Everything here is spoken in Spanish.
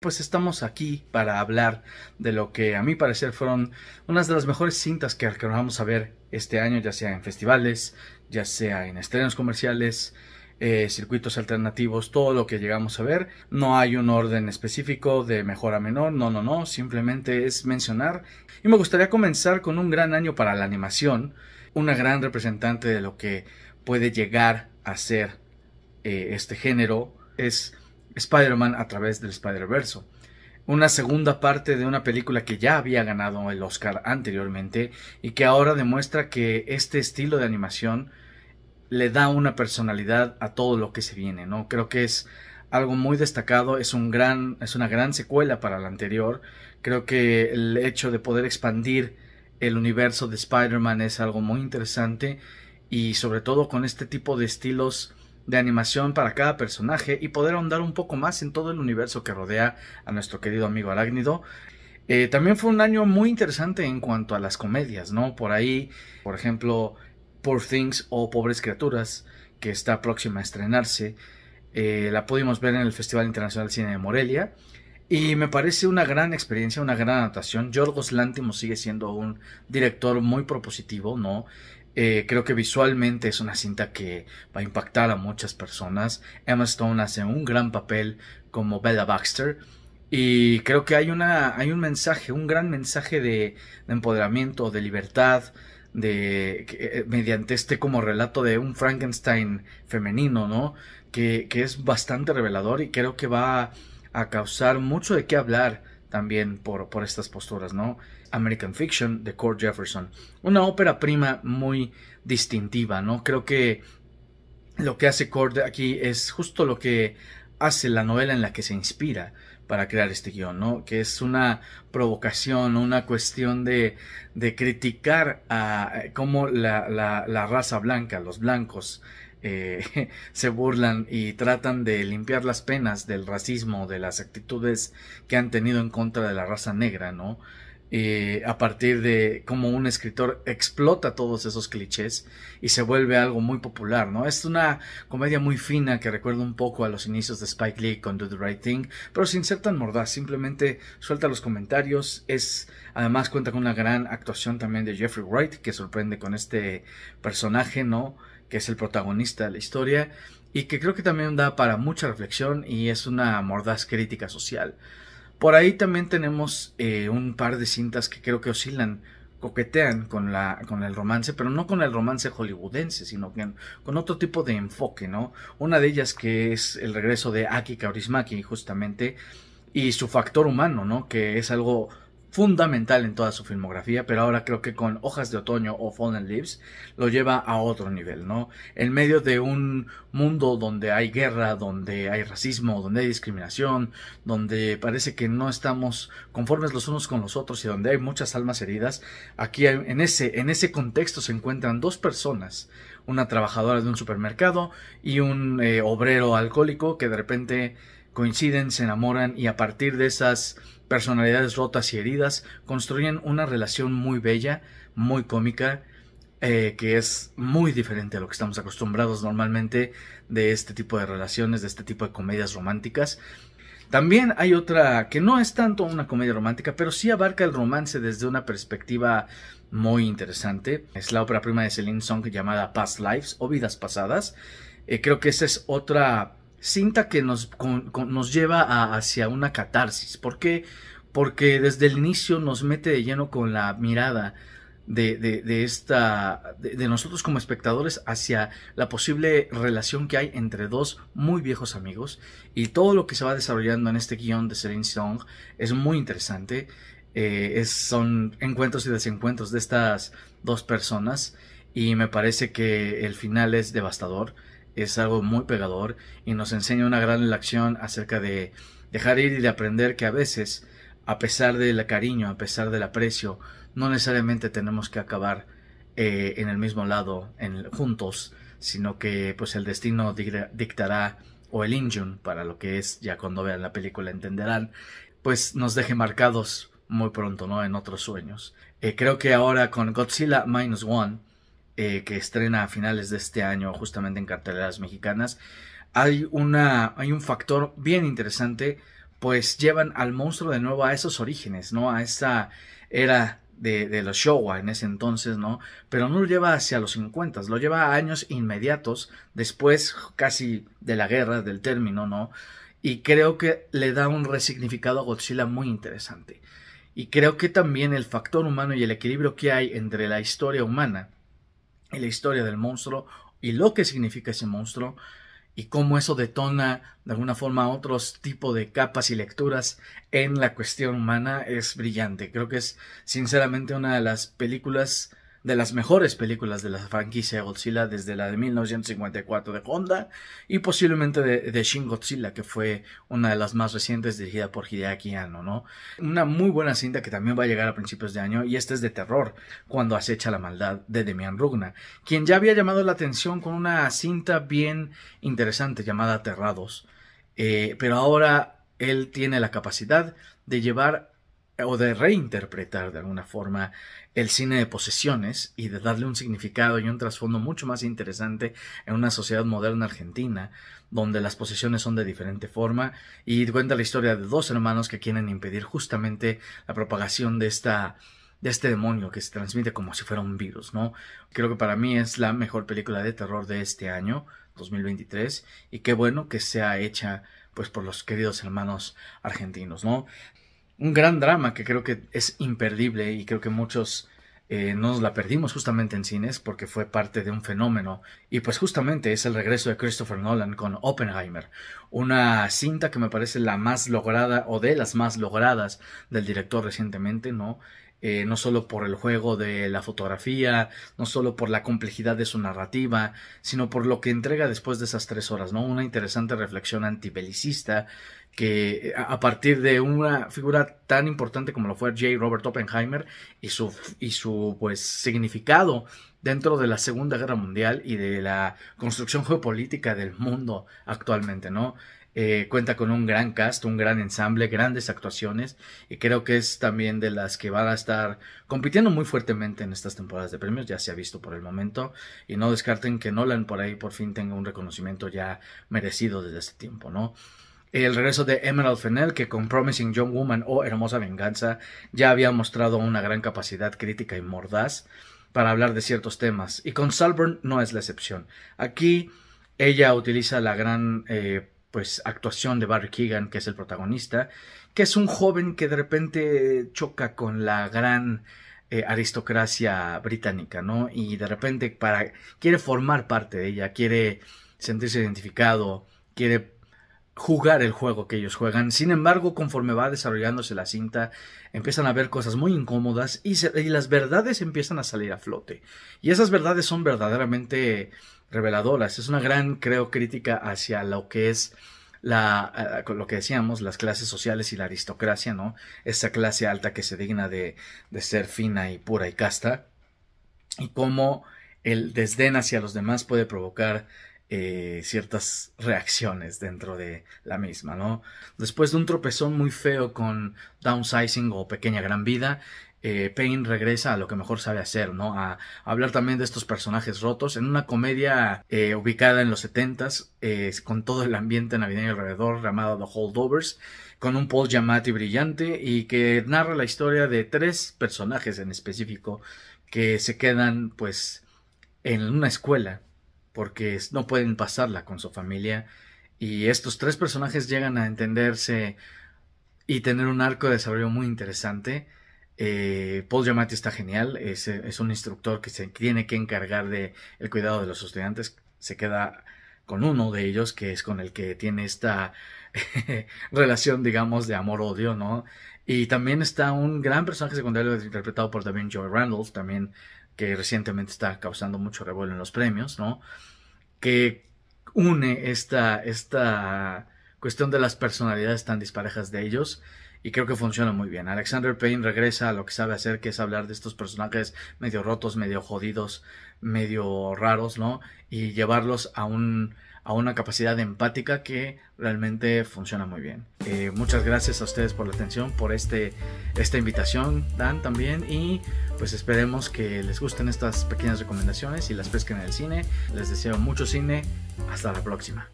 pues estamos aquí para hablar de lo que a mi parecer fueron unas de las mejores cintas que vamos a ver este año, ya sea en festivales, ya sea en estrenos comerciales, eh, circuitos alternativos, todo lo que llegamos a ver. No hay un orden específico de mejor a menor, no, no, no, simplemente es mencionar. Y me gustaría comenzar con un gran año para la animación, una gran representante de lo que puede llegar a ser eh, este género. Es Spider-Man a través del Spider-Verse. Una segunda parte de una película que ya había ganado el Oscar anteriormente y que ahora demuestra que este estilo de animación le da una personalidad a todo lo que se viene, ¿no? Creo que es algo muy destacado, es, un gran, es una gran secuela para la anterior. Creo que el hecho de poder expandir el universo de Spider-Man es algo muy interesante y sobre todo con este tipo de estilos de animación para cada personaje y poder ahondar un poco más en todo el universo que rodea a nuestro querido amigo Arácnido. Eh, también fue un año muy interesante en cuanto a las comedias, ¿no? Por ahí, por ejemplo, Poor Things o Pobres Criaturas, que está próxima a estrenarse, eh, la pudimos ver en el Festival Internacional de Cine de Morelia. Y me parece una gran experiencia, una gran anotación. Yorgos Lántimos sigue siendo un director muy propositivo, ¿no? Eh, creo que visualmente es una cinta que va a impactar a muchas personas. Emma Stone hace un gran papel como Bella Baxter. Y creo que hay, una, hay un mensaje, un gran mensaje de, empoderamiento, de libertad, de eh, eh, mediante este como relato de un Frankenstein femenino, ¿no? Que, es bastante revelador y creo que va a, causar mucho de qué hablar también por, por estas posturas, ¿no? American Fiction de Cord Jefferson. Una ópera prima muy distintiva, ¿no? Creo que lo que hace Cord aquí es justo lo que hace la novela en la que se inspira para crear este guión, ¿no? Que es una provocación, una cuestión de, de criticar a eh, cómo la, la, la raza blanca, los blancos, eh, se burlan y tratan de limpiar las penas del racismo, de las actitudes que han tenido en contra de la raza negra, ¿no? Eh, a partir de cómo un escritor explota todos esos clichés y se vuelve algo muy popular, ¿no? Es una comedia muy fina que recuerda un poco a los inicios de Spike Lee con Do the Right Thing, pero sin ser tan mordaz, simplemente suelta los comentarios, es además cuenta con una gran actuación también de Jeffrey Wright que sorprende con este personaje, ¿no? que es el protagonista de la historia y que creo que también da para mucha reflexión y es una mordaz crítica social. Por ahí también tenemos eh, un par de cintas que creo que oscilan, coquetean con, la, con el romance, pero no con el romance hollywoodense, sino con otro tipo de enfoque, ¿no? Una de ellas que es el regreso de Aki Kaurismaki, justamente, y su factor humano, ¿no? Que es algo fundamental en toda su filmografía, pero ahora creo que con Hojas de Otoño o Fallen Leaves lo lleva a otro nivel, ¿no? En medio de un mundo donde hay guerra, donde hay racismo, donde hay discriminación, donde parece que no estamos conformes los unos con los otros y donde hay muchas almas heridas, aquí en ese, en ese contexto se encuentran dos personas, una trabajadora de un supermercado y un eh, obrero alcohólico que de repente coinciden, se enamoran y a partir de esas personalidades rotas y heridas construyen una relación muy bella, muy cómica, eh, que es muy diferente a lo que estamos acostumbrados normalmente de este tipo de relaciones, de este tipo de comedias románticas. También hay otra que no es tanto una comedia romántica, pero sí abarca el romance desde una perspectiva muy interesante. Es la ópera prima de Celine Song llamada Past Lives o Vidas Pasadas. Eh, creo que esa es otra cinta que nos, nos lleva hacia una catarsis. ¿Por qué? Porque desde el inicio nos mete de lleno con la mirada de, esta. De, nosotros como espectadores hacia la posible relación que hay entre dos muy viejos amigos. Y todo lo que se va desarrollando en este guión de Serene Song es muy interesante. Eh, son encuentros y desencuentros de estas dos personas. Y me parece que el final es devastador es algo muy pegador y nos enseña una gran lección acerca de dejar ir y de aprender que a veces, a pesar del cariño, a pesar del aprecio, no necesariamente tenemos que acabar eh, en el mismo lado, en, juntos, sino que pues el destino dictará o el injun, para lo que es, ya cuando vean la película entenderán, pues nos deje marcados muy pronto, ¿no? En otros sueños. Eh, creo que ahora con Godzilla Minus One eh, que estrena a finales de este año justamente en carteleras mexicanas, hay, una, hay un factor bien interesante, pues llevan al monstruo de nuevo a esos orígenes, ¿no? A esa era de, los Showa en ese entonces, ¿no? Pero no lo lleva hacia los 50, lo lleva a años inmediatos, después casi de la guerra, del término, ¿no? Y creo que le da un resignificado a Godzilla muy interesante. Y creo que también el factor humano y el equilibrio que hay entre la historia humana la historia del monstruo y lo que significa ese monstruo y cómo eso detona de alguna forma otros tipos de capas y lecturas en la cuestión humana es brillante. Creo que es sinceramente una de las películas de las mejores películas de la franquicia de Godzilla desde la de 1954 de Honda y posiblemente de, Shin Godzilla, que fue una de las más recientes dirigida por Hideaki Anno, ¿no? Una muy buena cinta que también va a llegar a principios de año y esta es de terror, cuando acecha la maldad de Demian Rugna, quien ya había llamado la atención con una cinta bien interesante llamada Aterrados, eh, pero ahora él tiene la capacidad de llevar o de reinterpretar de alguna forma el cine de posesiones y de darle un significado y un trasfondo mucho más interesante en una sociedad moderna argentina, donde las posesiones son de diferente forma y cuenta la historia de dos hermanos que quieren impedir justamente la propagación de esta de este demonio que se transmite como si fuera un virus, ¿no? Creo que para mí es la mejor película de terror de este año, 2023, y qué bueno que sea hecha pues por los queridos hermanos argentinos, ¿no? un gran drama que creo que es imperdible y creo que muchos eh, nos la perdimos justamente en cines porque fue parte de un fenómeno y pues justamente es el regreso de Christopher Nolan con Oppenheimer, una cinta que me parece la más lograda o de las más logradas del director recientemente, ¿no? Eh, no solo por el juego de la fotografía, no solo por la complejidad de su narrativa, sino por lo que entrega después de esas tres horas, ¿no? Una interesante reflexión antibelicista que eh, a partir de una figura tan importante como lo fue J. Robert Oppenheimer y su, y su pues, significado dentro de la Segunda Guerra Mundial y de la construcción geopolítica del mundo actualmente, ¿no? Eh, cuenta con un gran cast, un gran ensamble, grandes actuaciones y creo que es también de las que van a estar compitiendo muy fuertemente en estas temporadas de premios, ya se ha visto por el momento y no descarten que Nolan por ahí por fin tenga un reconocimiento ya merecido desde este tiempo, ¿no? el regreso de Emerald Fennell, que con Promising Young Woman o Hermosa Venganza ya había mostrado una gran capacidad crítica y mordaz para hablar de ciertos temas. Y con Salburn no es la excepción. Aquí ella utiliza la gran eh, pues actuación de Barry Keegan, que es el protagonista, que es un joven que de repente choca con la gran eh, aristocracia británica, ¿no? Y de repente para quiere formar parte de ella, quiere sentirse identificado, quiere jugar el juego que ellos juegan. Sin embargo, conforme va desarrollándose la cinta, empiezan a ver cosas muy incómodas y, las verdades empiezan a salir a flote. Y esas verdades son verdaderamente reveladoras. Es una gran, creo, crítica hacia lo que es la, eh, lo que decíamos, las clases sociales y la aristocracia, ¿no? Esa clase alta que se digna de, de ser fina y pura y casta. Y cómo el desdén hacia los demás puede provocar eh, ciertas reacciones dentro de la misma, ¿no? Después de un tropezón muy feo con downsizing o pequeña gran vida, eh, Payne regresa a lo que mejor sabe hacer, ¿no? A, hablar también de estos personajes rotos en una comedia eh, ubicada en los 70 con todo el ambiente navideño alrededor, llamado The Holdovers, con un Paul Giamatti brillante y que narra la historia de tres personajes en específico que se quedan, pues, en una escuela porque no pueden pasarla con su familia. Y estos tres personajes llegan a entenderse y tener un arco de desarrollo muy interesante. Eh, Paul Giamatti está genial, es, es, un instructor que se tiene que encargar de el cuidado de los estudiantes. Se queda con uno de ellos, que es con el que tiene esta relación, digamos, de amor-odio, ¿no? Y también está un gran personaje secundario interpretado por David Joy Randolph, también que recientemente está causando mucho revuelo en los premios, ¿no? Que une esta, esta cuestión de las personalidades tan disparejas de ellos y creo que funciona muy bien. Alexander Payne regresa a lo que sabe hacer, que es hablar de estos personajes medio rotos, medio jodidos, medio raros, ¿no? Y llevarlos a un a una capacidad empática que realmente funciona muy bien. Eh, muchas gracias a ustedes por la atención, por este, esta invitación, Dan, también. Y pues esperemos que les gusten estas pequeñas recomendaciones y las pesquen en el cine. Les deseo mucho cine. Hasta la próxima.